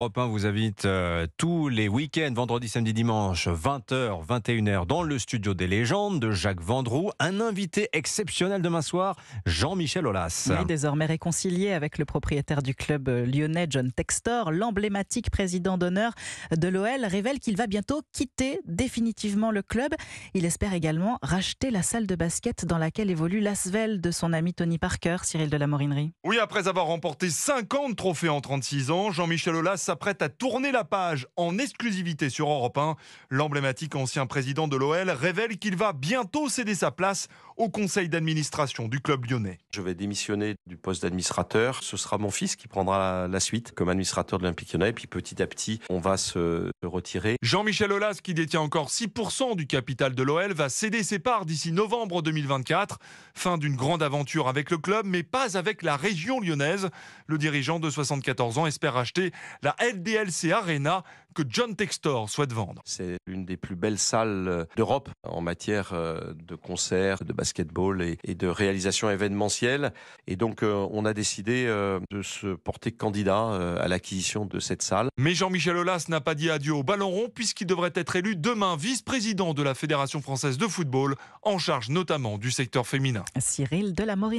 Europe 1 vous invite euh, tous les week-ends, vendredi, samedi, dimanche, 20h, 21h, dans le studio des légendes de Jacques Vendroux. Un invité exceptionnel demain soir, Jean-Michel Aulas. est désormais réconcilié avec le propriétaire du club euh, lyonnais, John Textor, l'emblématique président d'honneur de l'OL révèle qu'il va bientôt quitter définitivement le club. Il espère également racheter la salle de basket dans laquelle évolue l'Asvel de son ami Tony Parker, Cyril de la Morinerie. Oui, après avoir remporté 50 trophées en 36 ans, Jean-Michel Aulas s'apprête à tourner la page en exclusivité sur Europe 1. L'emblématique ancien président de l'OL révèle qu'il va bientôt céder sa place au conseil d'administration du club lyonnais. Je vais démissionner du poste d'administrateur. Ce sera mon fils qui prendra la suite comme administrateur de l'Olympique lyonnais. Puis petit à petit, on va se retirer. Jean-Michel Aulas, qui détient encore 6% du capital de l'OL, va céder ses parts d'ici novembre 2024. Fin d'une grande aventure avec le club, mais pas avec la région lyonnaise. Le dirigeant de 74 ans espère acheter la LDLC Arena que John Textor souhaite vendre. C'est l'une des plus belles salles euh, d'Europe en matière euh, de concerts, de basketball et de réalisation événementielle. Et donc, euh, on a décidé de se porter candidat à l'acquisition de cette salle. Mais Jean-Michel Aulas n'a pas dit adieu au ballon rond puisqu'il devrait être élu demain vice-président de la Fédération française de football, en charge notamment du secteur féminin. Cyril de la Mauritanie.